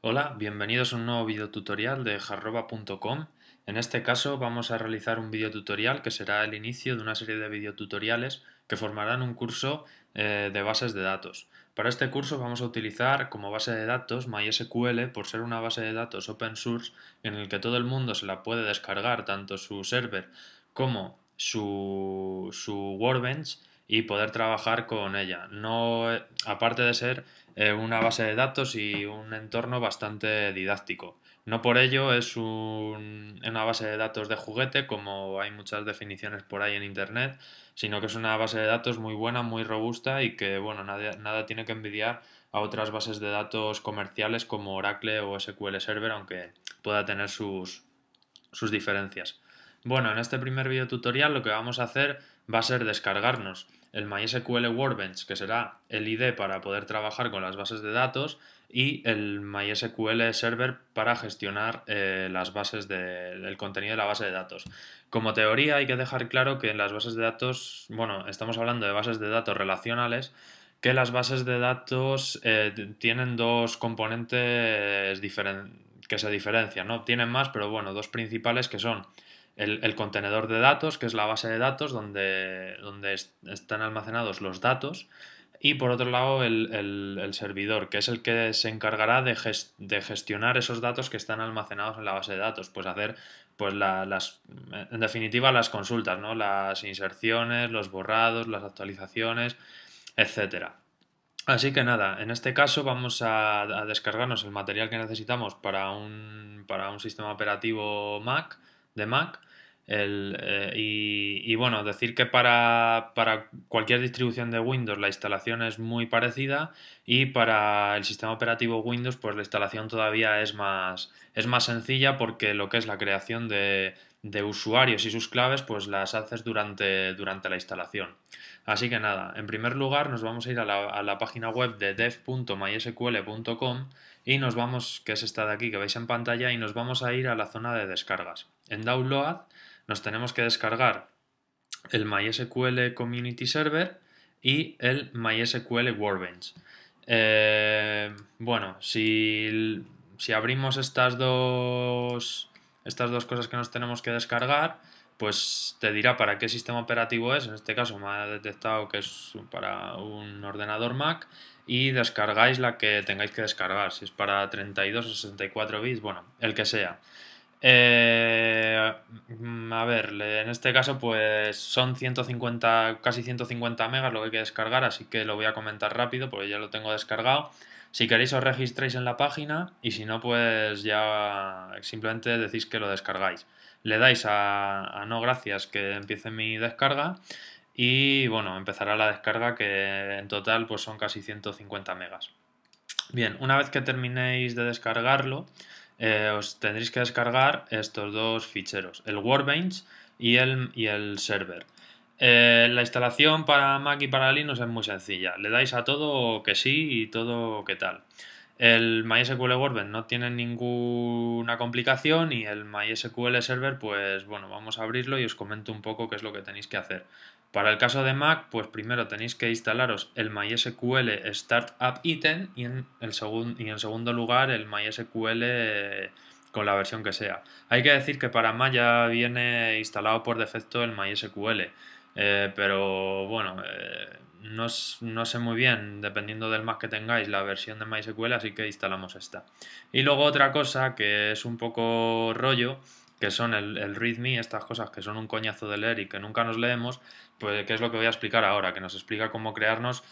Hola, bienvenidos a un nuevo tutorial de jarroba.com. En este caso vamos a realizar un tutorial que será el inicio de una serie de videotutoriales que formarán un curso eh, de bases de datos. Para este curso vamos a utilizar como base de datos MySQL por ser una base de datos open source en el que todo el mundo se la puede descargar, tanto su server como su, su Workbench y poder trabajar con ella. No, eh, aparte de ser eh, una base de datos y un entorno bastante didáctico. No por ello es una base de datos de juguete, como hay muchas definiciones por ahí en Internet, sino que es una base de datos muy buena, muy robusta y que, bueno, nada, tiene que envidiar a otras bases de datos comerciales como Oracle o SQL Server, aunque pueda tener sus, sus diferencias. Bueno, en este primer video tutorial lo que vamos a hacer va a ser descargarnos el MySQL Workbench, que será el IDE para poder trabajar con las bases de datos, y el MySQL Server para gestionar el eh, las bases contenido de la base de datos. Como teoría hay que dejar claro que en las bases de datos, bueno, estamos hablando de bases de datos relacionales, que las bases de datos eh, tienen dos componentes que se diferencian, ¿no? Tienen más, pero bueno, dos principales que son el, contenedor de datos, que es la base de datos donde, donde están almacenados los datos, y por otro lado el, servidor, que es el que se encargará de, gestionar esos datos que están almacenados en la base de datos, pues hacer, pues las, en definitiva, las consultas, ¿no? las inserciones, los borrados, las actualizaciones, etcétera. Así que nada, en este caso vamos a, descargarnos el material que necesitamos para un, para un sistema operativo Mac, de Mac, eh, y, bueno, decir que para, para, cualquier distribución de Windows la instalación es muy parecida y para el sistema operativo Windows pues la instalación todavía es más, es más sencilla porque lo que es la creación de, de usuarios y sus claves, pues las haces durante, durante la instalación. Así que nada, en primer lugar nos vamos a ir a la, página web de dev.mysql.com y nos vamos, que es esta de aquí que veis en pantalla, y nos vamos a ir a la zona de descargas. En Download nos tenemos que descargar el MySQL Community Server y el MySQL Workbench. Eh, bueno, si, si abrimos estas dos estas dos cosas que nos tenemos que descargar, pues te dirá para qué sistema operativo es. En este caso me ha detectado que es para un ordenador Mac y descargáis la que tengáis que descargar, si es para 32 o 64 bits, bueno, el que sea. Eh, mm, a ver, en este caso pues son 150, casi 150 megas lo que hay que descargar, así que lo voy a comentar rápido porque ya lo tengo descargado. Si queréis os registráis en la página y si no pues ya simplemente decís que lo descargáis. Le dais a, a no gracias que empiece mi descarga y bueno, empezará la descarga que en total pues son casi 150 megas. Bien, una vez que terminéis de descargarlo, eh, os tendréis que descargar estos dos ficheros, el Workbench y el, server. Eh, la instalación para Mac y para Linux es muy sencilla. Le dais a todo que sí y todo que tal. El MySQL Workbench no tiene ninguna complicación y el MySQL Server, pues bueno, vamos a abrirlo y os comento un poco qué es lo que tenéis que hacer. Para el caso de Mac, pues primero tenéis que instalaros el MySQL Startup Item y en, el y en segundo lugar el MySQL eh, con la versión que sea. Hay que decir que para Mac ya viene instalado por defecto el MySQL, eh, pero bueno, eh, no, no, sé muy bien, dependiendo del Mac que tengáis, la versión de MySQL, así que instalamos esta. Y luego otra cosa que es un poco rollo que son el, el readme, estas cosas que son un coñazo de leer y que nunca nos leemos, pues que es lo que voy a explicar ahora, que nos explica cómo crearnos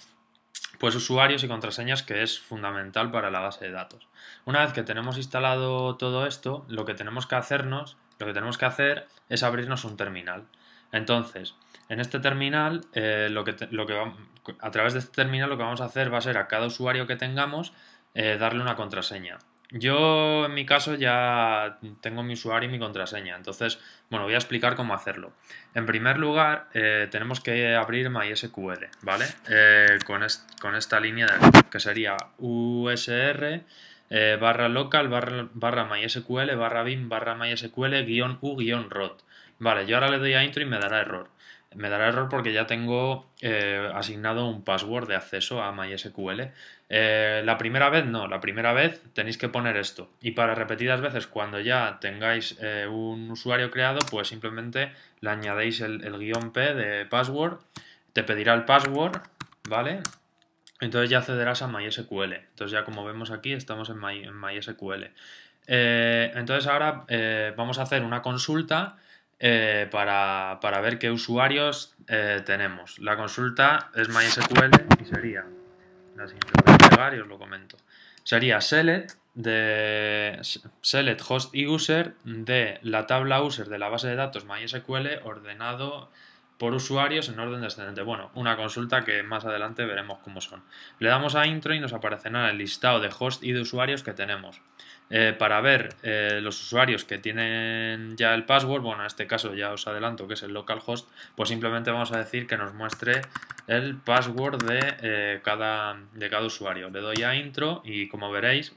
pues usuarios y contraseñas que es fundamental para la base de datos. Una vez que tenemos instalado todo esto, lo que tenemos que hacernos, lo que tenemos que hacer es abrirnos un terminal. Entonces, en este terminal, eh, lo que lo que a través de este terminal lo que vamos a hacer va a ser a cada usuario que tengamos eh, darle una contraseña. Yo en mi caso ya tengo mi usuario y mi contraseña, entonces, bueno, voy a explicar cómo hacerlo. En primer lugar, eh, tenemos que abrir MySQL, ¿vale? Eh, con, esta línea de que sería usr eh, barra local barra, mysql barra bin barra mysql guión u guión rot. Vale, yo ahora le doy a intro y me dará error me dará error porque ya tengo eh, asignado un password de acceso a MySQL. Eh, la primera vez no, la primera vez tenéis que poner esto. Y para repetidas veces, cuando ya tengáis eh, un usuario creado, pues simplemente le añadéis el, guión P de password, te pedirá el password, ¿vale? Entonces ya accederás a MySQL. Entonces ya como vemos aquí, estamos en, en MySQL. entonces ahora vamos a hacer una consulta eh, para, ver qué usuarios eh, tenemos. La consulta es MySQL y sería, la siguiente lo comento, sería select de select host y user de la tabla user de la base de datos MySQL ordenado por usuarios en orden descendente. Bueno, una consulta que más adelante veremos cómo son. Le damos a intro y nos aparecerá el listado de host y de usuarios que tenemos. Eh, para ver eh, los usuarios que tienen ya el password, bueno, en este caso ya os adelanto que es el localhost, pues simplemente vamos a decir que nos muestre el password de, eh, cada, de cada usuario. Le doy a intro y como veréis,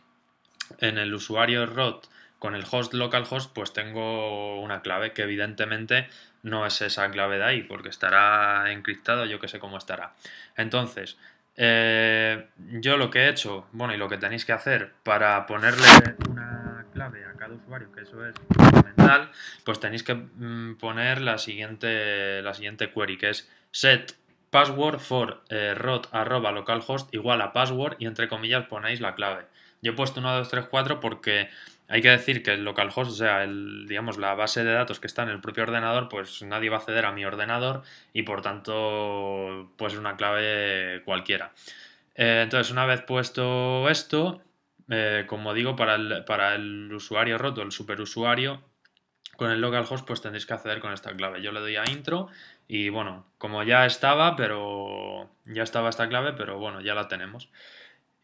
en el usuario root, con el host localhost pues tengo una clave que evidentemente no es esa clave de ahí porque estará encriptado, yo que sé cómo estará. Entonces, eh, yo lo que he hecho, bueno, y lo que tenéis que hacer para ponerle una clave a cada usuario, que eso es fundamental, pues tenéis que mm, poner la siguiente, la siguiente query, que es set password for eh, localhost igual a password y entre comillas ponéis la clave. Yo he puesto 4 porque hay que decir que el localhost, o sea, el, digamos, la base de datos que está en el propio ordenador, pues nadie va a acceder a mi ordenador y por tanto, pues una clave cualquiera. Eh, entonces, una vez puesto esto, eh, como digo, para el, para el usuario roto, el superusuario, con el localhost pues tendréis que acceder con esta clave. Yo le doy a intro y bueno, como ya estaba, pero ya estaba esta clave, pero bueno, ya la tenemos.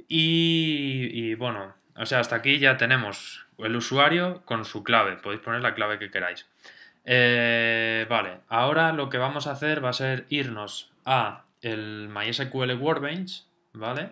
Y, y bueno, o sea, hasta aquí ya tenemos el usuario con su clave. Podéis poner la clave que queráis. Eh, vale, ahora lo que vamos a hacer va a ser irnos a el MySQL Workbench, ¿vale?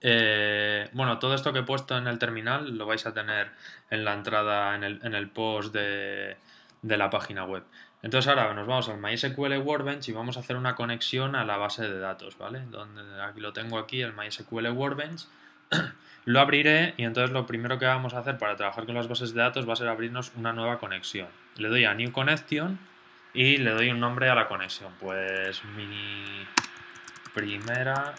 Eh, bueno, todo esto que he puesto en el terminal lo vais a tener en la entrada, en el, post de, la página web. Entonces ahora nos vamos al MySQL Workbench y vamos a hacer una conexión a la base de datos, ¿vale? Donde, aquí lo tengo aquí, el MySQL Workbench. Lo abriré y entonces lo primero que vamos a hacer para trabajar con las bases de datos va a ser abrirnos una nueva conexión. Le doy a New Connection y le doy un nombre a la conexión. Pues mi primera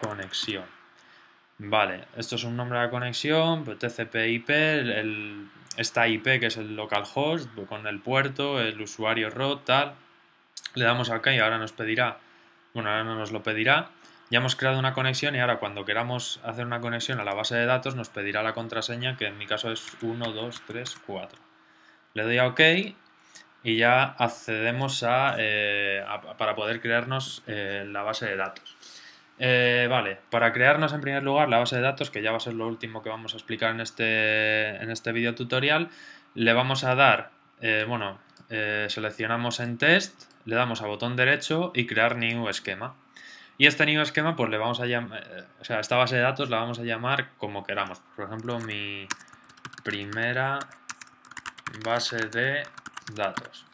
conexión. Vale, esto es un nombre a la conexión, pues, TCP IP, el, esta IP que es el localhost pues, con el puerto, el usuario root, tal. Le damos acá y ahora nos pedirá, bueno, ahora no nos lo pedirá, ya hemos creado una conexión y ahora cuando queramos hacer una conexión a la base de datos nos pedirá la contraseña que en mi caso es 1, 2, 3, 4. Le doy a OK y ya accedemos a, eh, para poder crearnos eh, la base de datos. Eh, vale, para crearnos en primer lugar la base de datos, que ya va a ser lo último que vamos a explicar en este, en este video tutorial, le vamos a dar, bueno, seleccionamos en test, le damos a botón derecho y crear new esquema. Y este nuevo esquema, pues le vamos a llamar, eh, o sea, esta base de datos la vamos a llamar como queramos. Por ejemplo, mi primera base de datos.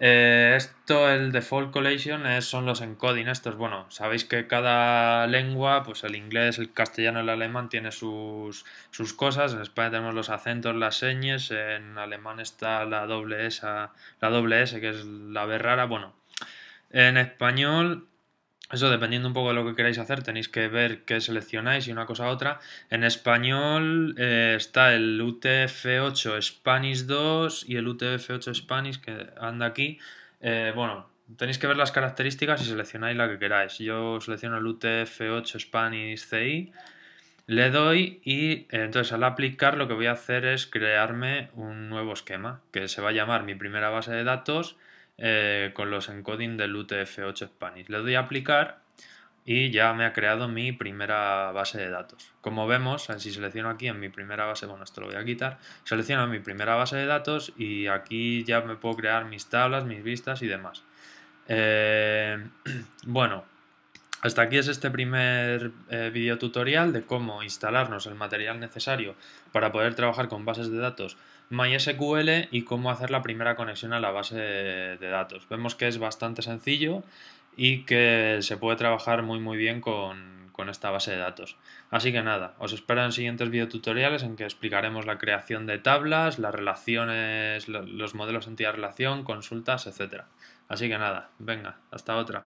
Eh, esto, el default collation, son los encoding. Estos, bueno, sabéis que cada lengua, pues el inglés, el castellano, el alemán, tiene sus, sus cosas. En España tenemos los acentos, las señas. En alemán está la doble S, la doble S que es la B rara. Bueno, en español eso dependiendo un poco de lo que queráis hacer, tenéis que ver qué seleccionáis y una cosa a otra. En español eh, está el UTF-8 Spanish 2 y el UTF-8 Spanish que anda aquí. Eh, bueno, tenéis que ver las características y seleccionáis la que queráis. Yo selecciono el UTF-8 Spanish CI, le doy y eh, entonces al aplicar lo que voy a hacer es crearme un nuevo esquema que se va a llamar mi primera base de datos eh, con los encoding del UTF-8 Spanish. Le doy a aplicar y ya me ha creado mi primera base de datos. Como vemos, eh, si selecciono aquí en mi primera base, bueno, esto lo voy a quitar, selecciono mi primera base de datos y aquí ya me puedo crear mis tablas, mis vistas y demás. Eh, bueno, hasta aquí es este primer eh, videotutorial video tutorial de cómo instalarnos el material necesario para poder trabajar con bases de datos MySQL y cómo hacer la primera conexión a la base de, datos. Vemos que es bastante sencillo y que se puede trabajar muy muy bien con, esta base de datos. Así que nada, os espero en siguientes videotutoriales en que explicaremos la creación de tablas, las relaciones, los modelos entidad-relación, consultas, etc. Así que nada, venga, hasta otra.